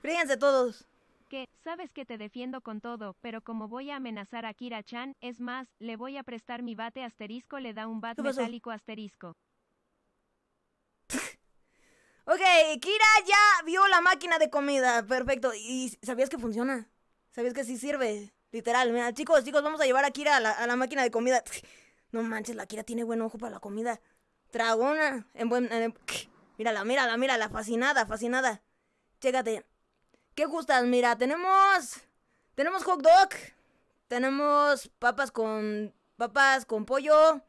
Fíjense todos. Que, sabes que te defiendo con todo, pero como voy a amenazar a Kira-chan, es más, le voy a prestar mi bate asterisco, le da un bate metálico asterisco. ok, Kira ya vio la máquina de comida, perfecto. ¿Y sabías que funciona? ¿Sabías que sí sirve? Literal, mira, chicos, chicos, vamos a llevar a Kira a la, máquina de comida. No manches, la Kira tiene buen ojo para la comida. Tragona. en buen... mírala, mírala, mírala, fascinada, fascinada. Chécate. ¿Qué gustas? Mira, tenemos. Tenemos hot dog. Tenemos papas con. Papas con pollo.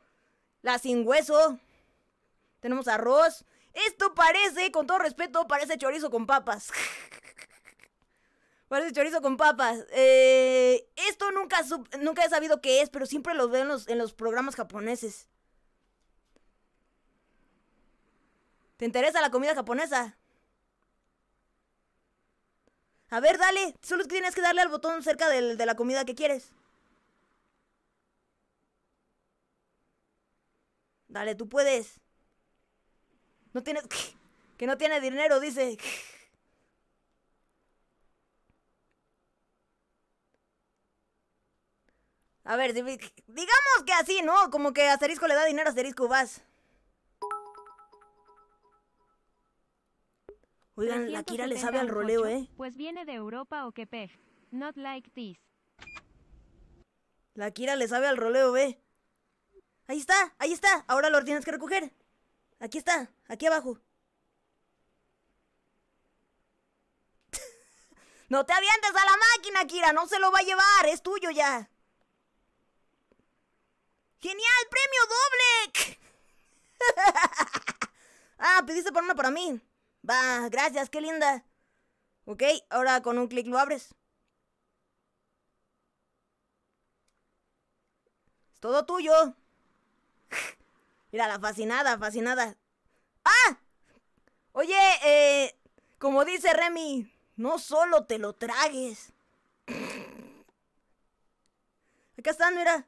La sin hueso. Tenemos arroz. Esto parece, con todo respeto, parece chorizo con papas. parece chorizo con papas. Eh, esto nunca, nunca he sabido qué es, pero siempre lo veo en los programas japoneses. ¿Te interesa la comida japonesa? A ver, dale. Solo tienes que darle al botón cerca de la comida que quieres. Dale, tú puedes. No tienes... Que no tiene dinero, dice. A ver, digamos que así, ¿no? Como que asterisco le da dinero, a asterisco vas. Oigan, la Kira le sabe al roleo, ¿eh? Pues viene de Europa o que pej. Not like this. La Kira le sabe al roleo, ve. Ahí está, ahí está. Ahora lo tienes que recoger. Aquí está, aquí abajo. no te avientes a la máquina, Kira. No se lo va a llevar. Es tuyo ya. ¡Genial! ¡Premio doble! ah, pediste por una para mí. Va, gracias, qué linda. Ok, ahora con un clic lo abres. Es todo tuyo. Mira, la fascinada, fascinada. ¡Ah! Oye, eh, como dice Remy, no solo te lo tragues. Acá están, mira.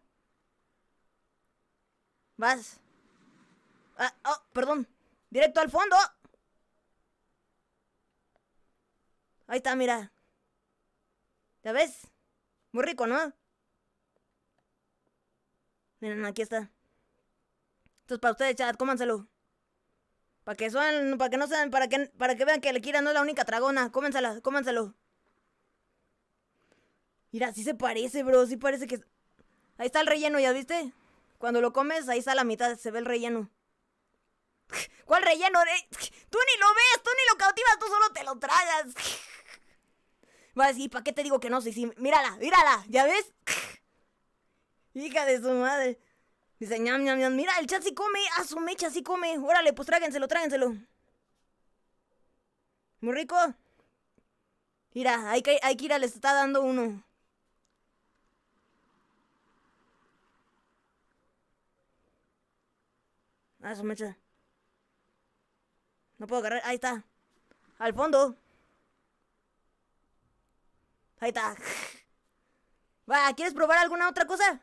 Vas. Ah, oh, perdón. Directo al fondo. Ahí está, mira. ¿Ya ves? Muy rico, ¿no? Miren, aquí está. Esto es para ustedes, chat, cómanselo. Para que vean para que no sean, para que, para que vean que Kira no es la única tragona. Cómensela, cómanselo. Mira, sí se parece, bro, sí parece que... Ahí está el relleno, ¿ya viste? Cuando lo comes, ahí está la mitad, se ve el relleno. ¿Cuál relleno? Eh, tú ni lo ves, tú ni lo cautivas, tú solo te lo tragas. Va a decir, ¿para qué te digo que no? Sí, sí, mírala, mírala, ¿ya ves? Hija de su madre. Dice, ñam, ñam, ñam. Mira, el chat sí come. A ah, su mecha sí come. Órale, pues tráguenselo, tráguenselo. Muy rico. Mira, hay que, hay que ir, les está dando uno. A ah, su mecha. No puedo agarrar. Ahí está. Al fondo. Ahí está. Va, ¿quieres probar alguna otra cosa?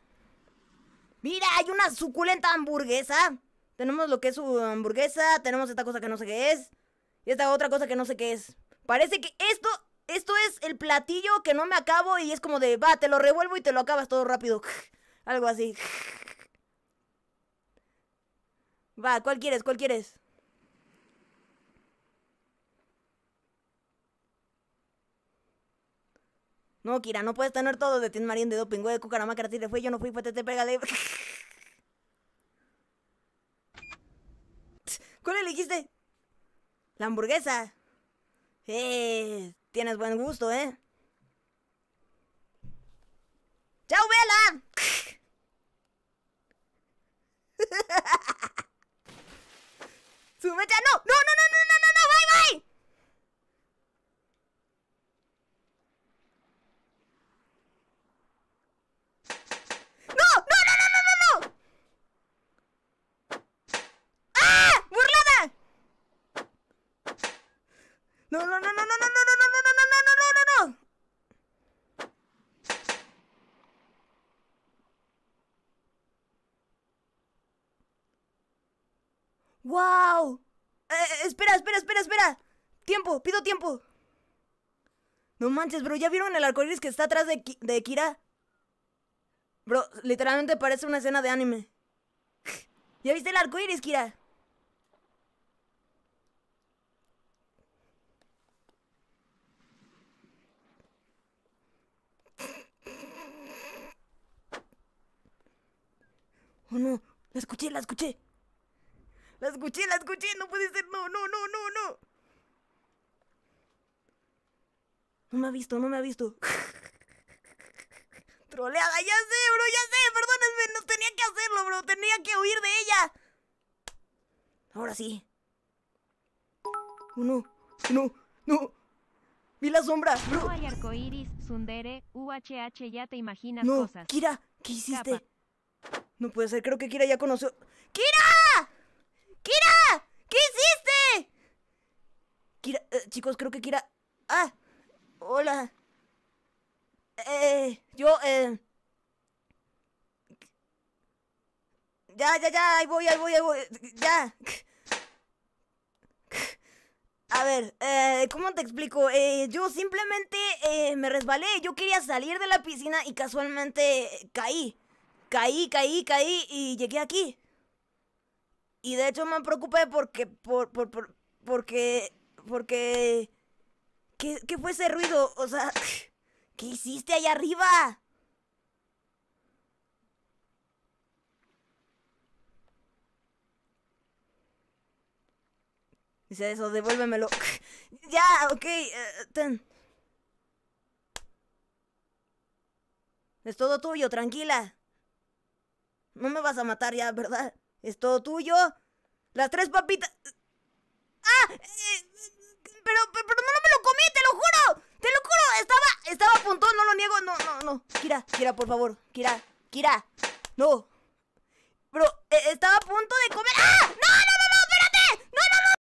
Mira, hay una suculenta hamburguesa. Tenemos lo que es su hamburguesa, tenemos esta cosa que no sé qué es. Y esta otra cosa que no sé qué es. Parece que esto, esto es el platillo que no me acabo y es como de, va, te lo revuelvo y te lo acabas todo rápido. Algo así. Va, ¿cuál quieres? ¿Cuál quieres? No, Kira, no puedes tener todo de Tin Marín, de Doping, güey, de Cucarama, Karate, fue, yo no fui, fue, pues, te, pega, ¿Cuál elegiste? La hamburguesa. Eh, tienes buen gusto, ¿eh? ¡Chao, Vela! ¡Súmete! ¡Ah, ¡No! ¡No, no, no, no! No, no, no, no, no, no, no, no, no, no, no, no, no, no. ¡Wow! Eh, espera, espera, espera, espera. Tiempo, pido tiempo. No manches, bro, ¿ya vieron el arcoíris que está atrás de, de Kira? Bro, literalmente parece una escena de anime. ¿Ya viste el arcoíris, Kira? Oh no, la escuché, la escuché. La escuché, la escuché, no puede ser, no, no, no, no, no. No me ha visto, no me ha visto. Troleada, ya sé, bro, ya sé, perdónenme, no tenía que hacerlo, bro, tenía que huir de ella. Ahora sí. Oh no, oh, no, no. Vi la sombra, bro. No hay ya te imaginas no, Kira, ¿qué hiciste? No puede ser, creo que Kira ya conoció. ¡Kira! ¡Kira! ¿Qué hiciste? Kira, eh, chicos, creo que Kira. ¡Ah! Hola. Eh, yo, eh. Ya, ya, ya, ahí voy, ahí voy, ahí voy. Ya. A ver, eh, ¿cómo te explico? Eh, yo simplemente eh, me resbalé, yo quería salir de la piscina y casualmente caí caí, caí, caí y llegué aquí. Y de hecho me preocupé porque, por, por, por porque, porque, ¿qué, ¿qué fue ese ruido? O sea, ¿qué hiciste allá arriba? Dice eso, devuélvemelo. ya, ok, eh, Es todo tuyo, tranquila. No me vas a matar ya, ¿verdad? ¿Es todo tuyo? Las tres papitas... ¡Ah! Eh, pero, pero, no me lo comí, te lo juro. Te lo juro. Estaba, estaba a punto, no lo niego. No, no, no. Kira, Kira, por favor. Kira, Kira. No. Pero eh, estaba a punto de comer. ¡Ah! ¡No, no, no!